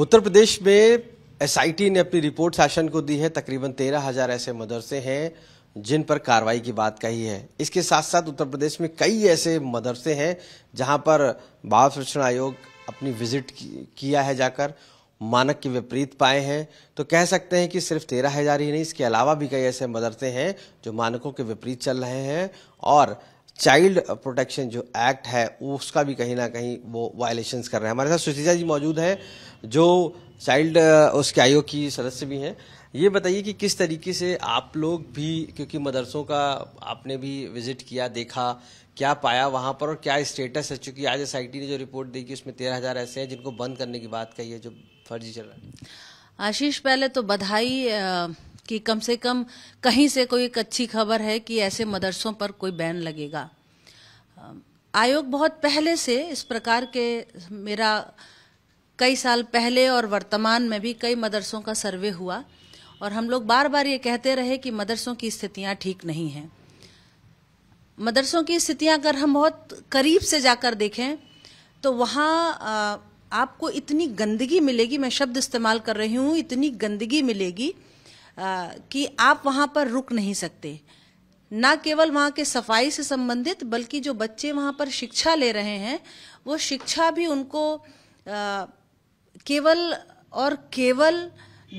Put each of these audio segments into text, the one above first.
उत्तर प्रदेश में एसआईटी ने अपनी रिपोर्ट शासन को दी है तकरीबन तेरह हजार ऐसे मदरसे हैं जिन पर कार्रवाई की बात कही है इसके साथ साथ उत्तर प्रदेश में कई ऐसे मदरसे हैं जहां पर बाल संरक्षण आयोग अपनी विजिट किया है जाकर मानक के विपरीत पाए हैं तो कह सकते हैं कि सिर्फ तेरह हजार ही नहीं इसके अलावा भी कई ऐसे मदरसे हैं जो मानकों के विपरीत चल रहे हैं और चाइल्ड प्रोटेक्शन जो एक्ट है उसका भी कहीं ना कहीं वो वायलेशंस कर रहे हैं हमारे साथ सुशीजा जी मौजूद हैं जो चाइल्ड उसके आयोग की सदस्य भी हैं ये बताइए कि किस तरीके से आप लोग भी क्योंकि मदरसों का आपने भी विजिट किया देखा क्या पाया वहाँ पर और क्या स्टेटस है चूँकि आज एस ने जो रिपोर्ट दी कि उसमें तेरह हज़ार ऐसे हैं जिनको बंद करने की बात कही है जो फर्जी चल रहा है आशीष पहले तो बधाई कि कम से कम कहीं से कोई एक अच्छी खबर है कि ऐसे मदरसों पर कोई बैन लगेगा आयोग बहुत पहले से इस प्रकार के मेरा कई साल पहले और वर्तमान में भी कई मदरसों का सर्वे हुआ और हम लोग बार बार ये कहते रहे कि मदरसों की स्थितियाँ ठीक नहीं हैं मदरसों की स्थितियाँ अगर हम बहुत करीब से जाकर देखें तो वहाँ आपको इतनी गंदगी मिलेगी मैं शब्द इस्तेमाल कर रही हूँ इतनी गंदगी मिलेगी कि आप वहाँ पर रुक नहीं सकते ना केवल वहाँ के सफाई से संबंधित बल्कि जो बच्चे वहाँ पर शिक्षा ले रहे हैं वो शिक्षा भी उनको आ, केवल और केवल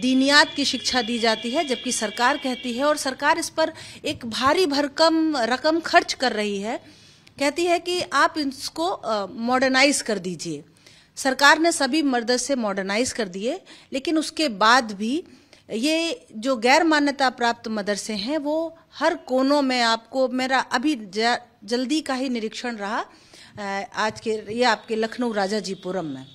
दीनियात की शिक्षा दी जाती है जबकि सरकार कहती है और सरकार इस पर एक भारी भरकम रकम खर्च कर रही है कहती है कि आप इसको मॉडर्नाइज कर दीजिए सरकार ने सभी मदरसे मॉडर्नाइज कर दिए लेकिन उसके बाद भी ये जो गैर मान्यता प्राप्त मदरसे हैं वो हर कोनों में आपको मेरा अभी जल्दी का ही निरीक्षण रहा आज के ये आपके लखनऊ राजा जीपुरम में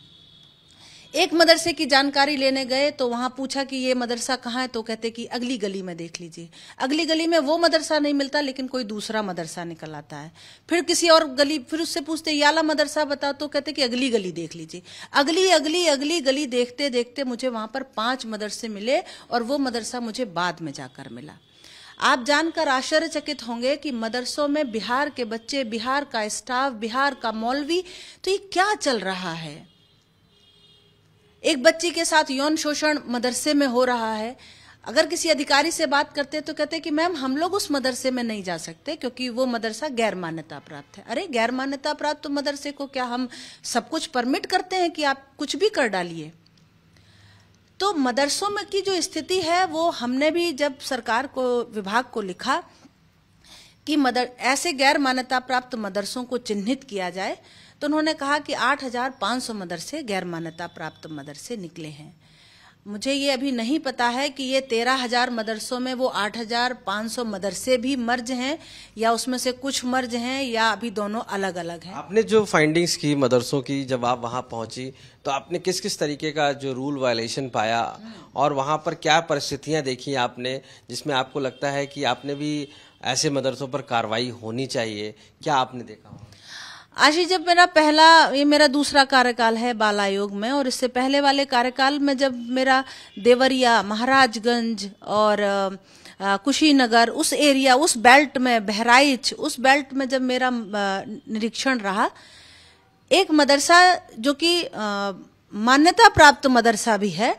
एक मदरसे की जानकारी लेने गए तो वहाँ पूछा कि ये मदरसा कहाँ है तो कहते कि अगली गली में देख लीजिए अगली गली में वो मदरसा नहीं मिलता लेकिन कोई दूसरा मदरसा निकल आता है फिर किसी और गली फिर उससे पूछते याला मदरसा बताओ तो कहते कि अगली गली देख लीजिए अगली अगली अगली गली देखते देखते मुझे वहाँ पर पाँच मदरसे मिले और वो मदरसा मुझे बाद में जाकर मिला आप जानकर आश्चर्यचकित होंगे कि मदरसों में बिहार के बच्चे बिहार का स्टाफ बिहार का मौलवी तो ये क्या चल रहा है एक बच्ची के साथ यौन शोषण मदरसे में हो रहा है अगर किसी अधिकारी से बात करते तो कहते कि मैम हम लोग उस मदरसे में नहीं जा सकते क्योंकि वो मदरसा गैर मान्यता प्राप्त है अरे गैर मान्यता प्राप्त तो मदरसे को क्या हम सब कुछ परमिट करते हैं कि आप कुछ भी कर डालिए तो मदरसों में की जो स्थिति है वो हमने भी जब सरकार को विभाग को लिखा कि मदर ऐसे गैर मान्यता प्राप्त मदरसों को चिन्हित किया जाए तो उन्होंने कहा कि 8,500 मदरसे गैर मान्यता प्राप्त मदरसे निकले हैं मुझे ये अभी नहीं पता है कि ये तेरह हजार मदरसों में वो आठ हजार पाँच सौ मदरसे भी मर्ज हैं या उसमें से कुछ मर्ज हैं या अभी दोनों अलग अलग हैं आपने जो फाइंडिंग्स की मदरसों की जब आप वहाँ पहुँची तो आपने किस किस तरीके का जो रूल वायलेशन पाया और वहाँ पर क्या परिस्थितियाँ देखी आपने जिसमें आपको लगता है कि आपने भी ऐसे मदरसों पर कार्रवाई होनी चाहिए क्या आपने देखा आशीष जब मेरा पहला ये मेरा दूसरा कार्यकाल है बाल आयोग में और इससे पहले वाले कार्यकाल में जब मेरा देवरिया महाराजगंज और कुशीनगर उस एरिया उस बेल्ट में बहराइच उस बेल्ट में जब मेरा निरीक्षण रहा एक मदरसा जो कि मान्यता प्राप्त मदरसा भी है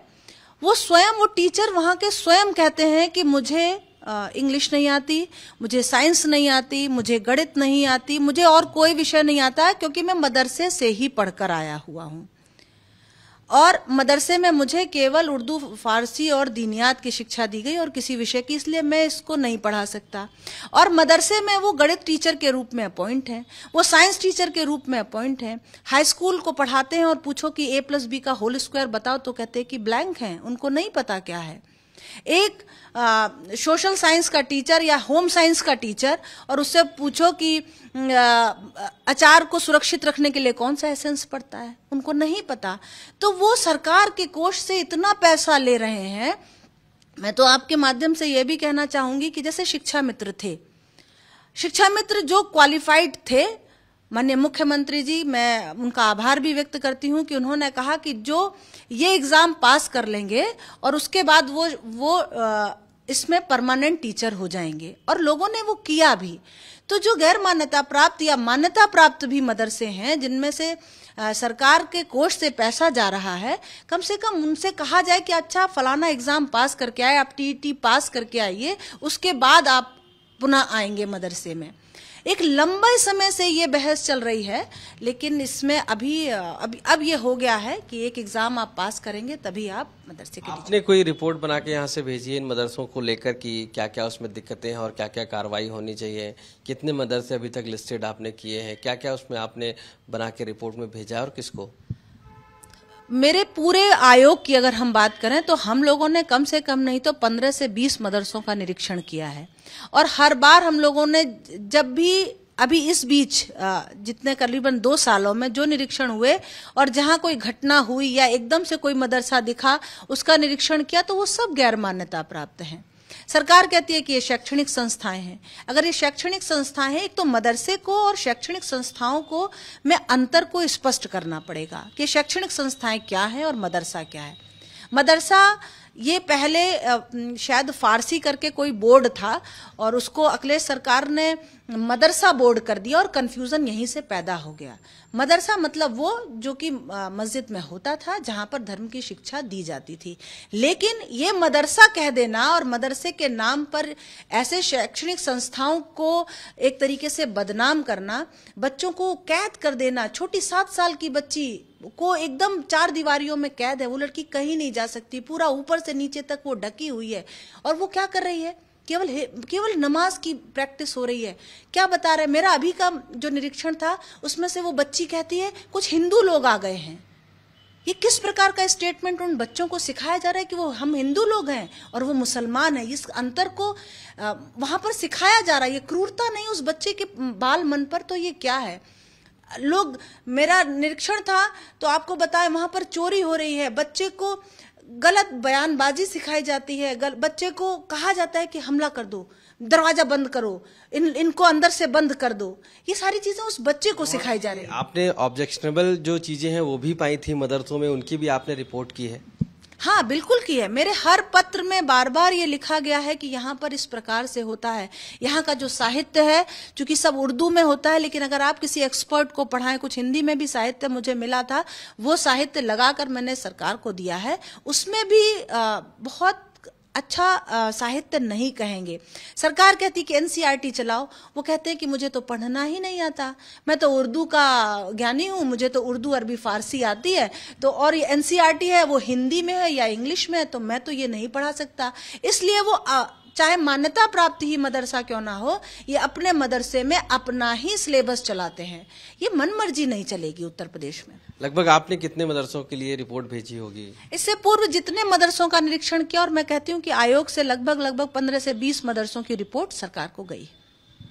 वो स्वयं वो टीचर वहाँ के स्वयं कहते हैं कि मुझे इंग्लिश नहीं आती मुझे साइंस नहीं आती मुझे गणित नहीं आती मुझे और कोई विषय नहीं आता क्योंकि मैं मदरसे से ही पढ़कर आया हुआ हूँ और मदरसे में मुझे केवल उर्दू फारसी और दीनियात की शिक्षा दी गई और किसी विषय की इसलिए मैं इसको नहीं पढ़ा सकता और मदरसे में वो गणित टीचर के रूप में अपॉइंट हैं वो साइंस टीचर के रूप में अपॉइंट हैं हाई स्कूल को पढ़ाते हैं और पूछो कि ए प्लस बी का होल स्क्वायर बताओ तो कहते हैं कि ब्लैंक हैं उनको नहीं पता क्या है एक सोशल साइंस का टीचर या होम साइंस का टीचर और उससे पूछो कि आ, अचार को सुरक्षित रखने के लिए कौन सा एसेंस पड़ता है उनको नहीं पता तो वो सरकार के कोष से इतना पैसा ले रहे हैं मैं तो आपके माध्यम से यह भी कहना चाहूंगी कि जैसे शिक्षा मित्र थे शिक्षा मित्र जो क्वालिफाइड थे मान्य मुख्यमंत्री जी मैं उनका आभार भी व्यक्त करती हूँ कि उन्होंने कहा कि जो ये एग्ज़ाम पास कर लेंगे और उसके बाद वो वो इसमें परमानेंट टीचर हो जाएंगे और लोगों ने वो किया भी तो जो गैर मान्यता प्राप्त या मान्यता प्राप्त भी मदरसे हैं जिनमें से सरकार के कोष से पैसा जा रहा है कम से कम उनसे कहा जाए कि अच्छा फलाना एग्ज़ाम पास करके आए आप टी पास करके आइए उसके बाद आप पुनः आएंगे मदरसे में एक लंबे समय से ये बहस चल रही है लेकिन इसमें अभी अभी अब ये हो गया है कि एक एग्जाम आप पास करेंगे तभी आप मदरसे के आपने कोई रिपोर्ट बना के यहाँ से भेजी है इन मदरसों को लेकर कि क्या क्या उसमें दिक्कतें हैं और क्या क्या कार्रवाई होनी चाहिए कितने मदरसे अभी तक लिस्टेड आपने किए हैं क्या क्या उसमें आपने बना के रिपोर्ट में भेजा और किसको मेरे पूरे आयोग की अगर हम बात करें तो हम लोगों ने कम से कम नहीं तो 15 से 20 मदरसों का निरीक्षण किया है और हर बार हम लोगों ने जब भी अभी इस बीच जितने करीबन दो सालों में जो निरीक्षण हुए और जहां कोई घटना हुई या एकदम से कोई मदरसा दिखा उसका निरीक्षण किया तो वो सब गैर मान्यता प्राप्त हैं सरकार कहती है कि ये शैक्षणिक संस्थाएं हैं अगर ये शैक्षणिक संस्थाएं हैं एक तो मदरसे को और शैक्षणिक संस्थाओं को में अंतर को स्पष्ट करना पड़ेगा कि शैक्षणिक संस्थाएं क्या है और मदरसा क्या है मदरसा ये पहले शायद फारसी करके कोई बोर्ड था और उसको अखिलेश सरकार ने मदरसा बोर्ड कर दिया और कन्फ्यूज़न यहीं से पैदा हो गया मदरसा मतलब वो जो कि मस्जिद में होता था जहां पर धर्म की शिक्षा दी जाती थी लेकिन ये मदरसा कह देना और मदरसे के नाम पर ऐसे शैक्षणिक संस्थाओं को एक तरीके से बदनाम करना बच्चों को कैद कर देना छोटी सात साल की बच्ची को एकदम चार दीवारियों में कैद है वो लड़की कहीं नहीं जा सकती पूरा ऊपर से नीचे तक वो ढकी हुई है और वो क्या कर रही है केवल केवल नमाज की प्रैक्टिस हो रही है क्या बता रहे मेरा अभी का जो निरीक्षण था उसमें से वो बच्ची कहती है कुछ हिंदू लोग आ गए हैं ये किस प्रकार का स्टेटमेंट उन बच्चों को सिखाया जा रहा है कि वो हम हिंदू लोग हैं और वो मुसलमान हैं इस अंतर को वहां पर सिखाया जा रहा है ये क्रूरता नहीं उस बच्चे के बाल मन पर तो ये क्या है लोग मेरा निरीक्षण था तो आपको बताया वहाँ पर चोरी हो रही है बच्चे को गलत बयानबाजी सिखाई जाती है गल, बच्चे को कहा जाता है कि हमला कर दो दरवाजा बंद करो इन इनको अंदर से बंद कर दो ये सारी चीजें उस बच्चे को सिखाई जा रही है आपने ऑब्जेक्शनेबल जो चीजें हैं वो भी पाई थी मदरसों में उनकी भी आपने रिपोर्ट की है हाँ बिल्कुल की है मेरे हर पत्र में बार बार ये लिखा गया है कि यहाँ पर इस प्रकार से होता है यहाँ का जो साहित्य है चूंकि सब उर्दू में होता है लेकिन अगर आप किसी एक्सपर्ट को पढ़ाएं कुछ हिंदी में भी साहित्य मुझे मिला था वो साहित्य लगाकर मैंने सरकार को दिया है उसमें भी बहुत अच्छा साहित्य नहीं कहेंगे सरकार कहती कि एनसीईआरटी e चलाओ वो कहते हैं कि मुझे तो पढ़ना ही नहीं आता मैं तो उर्दू का ज्ञानी हूँ मुझे तो उर्दू अरबी फारसी आती है तो और ये एनसीईआरटी e है वो हिंदी में है या इंग्लिश में है तो मैं तो ये नहीं पढ़ा सकता इसलिए वो चाहे मान्यता प्राप्त ही मदरसा क्यों ना हो ये अपने मदरसे में अपना ही सिलेबस चलाते हैं ये मनमर्जी नहीं चलेगी उत्तर प्रदेश में लगभग आपने कितने मदरसों के लिए रिपोर्ट भेजी होगी इससे पूर्व जितने मदरसों का निरीक्षण किया और मैं कहती हूँ की आयोग से लगभग लगभग पंद्रह से बीस मदरसों की रिपोर्ट सरकार को गई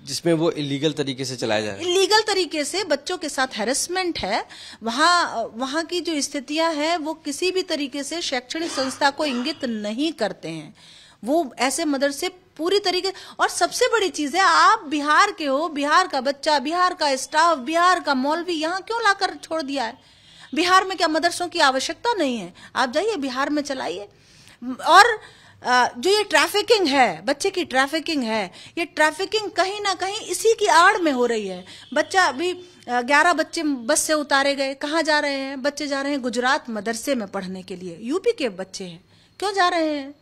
जिसमें वो इलीगल तरीके से चलाया जाए इलीगल तरीके से बच्चों के साथ हेरसमेंट है वहाँ वहाँ की जो स्थितियां हैं वो किसी भी तरीके से शैक्षणिक संस्था को इंगित नहीं करते हैं वो ऐसे मदरसे पूरी तरीके और सबसे बड़ी चीज है आप बिहार के हो बिहार का बच्चा बिहार का स्टाफ बिहार का मौलवी यहाँ क्यों लाकर छोड़ दिया है बिहार में क्या मदरसों की आवश्यकता नहीं है आप जाइए बिहार में चलाइए और जो ये ट्रैफिकिंग है बच्चे की ट्रैफिकिंग है ये ट्रैफिकिंग कहीं ना कहीं इसी की आड़ में हो रही है बच्चा अभी ग्यारह बच्चे बस से उतारे गए कहाँ जा रहे हैं बच्चे जा रहे हैं गुजरात मदरसे में पढ़ने के लिए यूपी के बच्चे हैं क्यों जा रहे हैं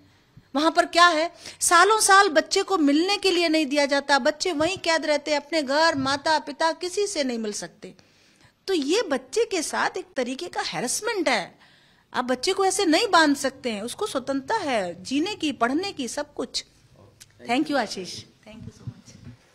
वहां पर क्या है सालों साल बच्चे को मिलने के लिए नहीं दिया जाता बच्चे वहीं कैद रहते अपने घर माता पिता किसी से नहीं मिल सकते तो ये बच्चे के साथ एक तरीके का हेरसमेंट है आप बच्चे को ऐसे नहीं बांध सकते हैं उसको स्वतंत्रता है जीने की पढ़ने की सब कुछ thank you Ashish thank you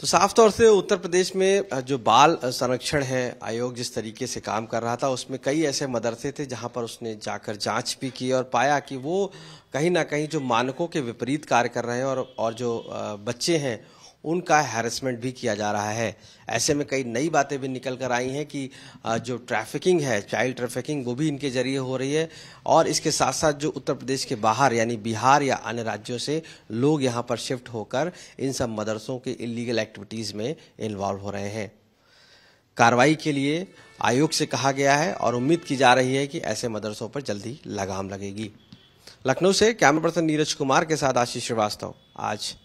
तो साफ तौर से उत्तर प्रदेश में जो बाल संरक्षण है आयोग जिस तरीके से काम कर रहा था उसमें कई ऐसे मदरसे थे जहां पर उसने जाकर जांच भी की और पाया कि वो कहीं ना कहीं जो मानकों के विपरीत कार्य कर रहे हैं और और जो बच्चे हैं उनका हैरेसमेंट भी किया जा रहा है ऐसे में कई नई बातें भी निकल कर आई हैं कि जो ट्रैफिकिंग है चाइल्ड ट्रैफिकिंग वो भी इनके जरिए हो रही है और इसके साथ साथ जो उत्तर प्रदेश के बाहर यानी बिहार या अन्य राज्यों से लोग यहाँ पर शिफ्ट होकर इन सब मदरसों के इलीगल एक्टिविटीज़ में इन्वॉल्व हो रहे हैं कार्रवाई के लिए आयोग से कहा गया है और उम्मीद की जा रही है कि ऐसे मदरसों पर जल्दी लगाम लगेगी लखनऊ से कैमरा पर्सन नीरज कुमार के साथ आशीष श्रीवास्तव आज